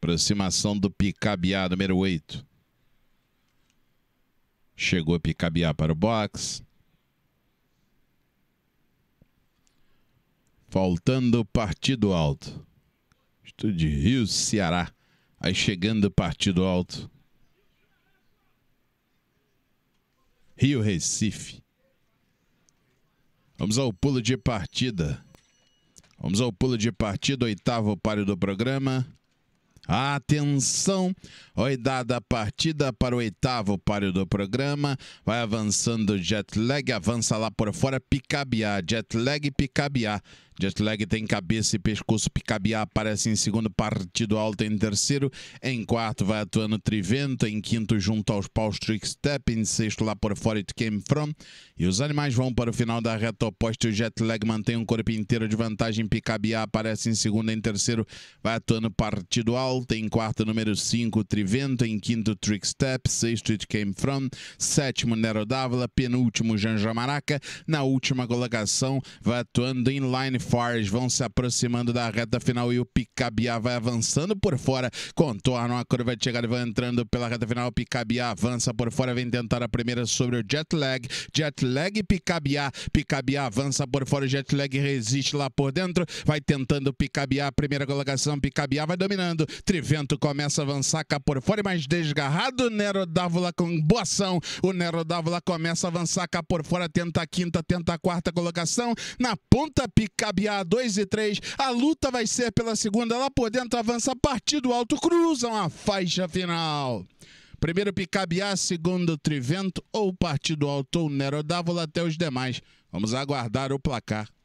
Aproximação do Picabiá, número 8. Chegou Picabiá para o box. Faltando partido alto. Estúdio de Rio, Ceará. Aí chegando partido alto. Rio Recife. Vamos ao pulo de partida. Vamos ao pulo de partida, oitavo páreo do programa. Atenção! Oi, dada a partida para o oitavo páreo do programa. Vai avançando jet lag, avança lá por fora, picabiá, jet lag, picabiá. Jet lag tem cabeça e pescoço picabiá, aparece em segundo, partido alto em terceiro, em quarto vai atuando Trivento, em quinto junto aos paus Trick Step, em sexto lá por fora It Came From, e os animais vão para o final da reta oposta, o Jet lag mantém um corpo inteiro de vantagem, picabiá aparece em segundo, em terceiro vai atuando partido alto, em quarto número 5 Trivento, em quinto Trick Step, sexto It Came From, sétimo Nero Dávila, penúltimo Janjamaraca, na última colocação vai atuando Inline Forge vão se aproximando da reta final e o Picabia vai avançando por fora. Contorno a curva de chegada e vai entrando pela reta final. O Picabiá avança por fora, vem tentar a primeira sobre o Jetlag. Jetlag e Picabia avança por fora, o Jetlag resiste lá por dentro. Vai tentando Picabia a primeira colocação. Picabia vai dominando. Trivento começa a avançar cá por fora, mas desgarrado. Nero Dávila com boa ação. O Nero Dávila começa a avançar cá por fora, tenta a quinta, tenta a quarta colocação. Na ponta, Picabiá Cabiá 2 e 3. A luta vai ser pela segunda. Lá por dentro avança a partir do alto, cruzam a faixa final. Primeiro Picabiá, segundo Trivento ou Partido Alto ou Nerodávola até os demais. Vamos aguardar o placar.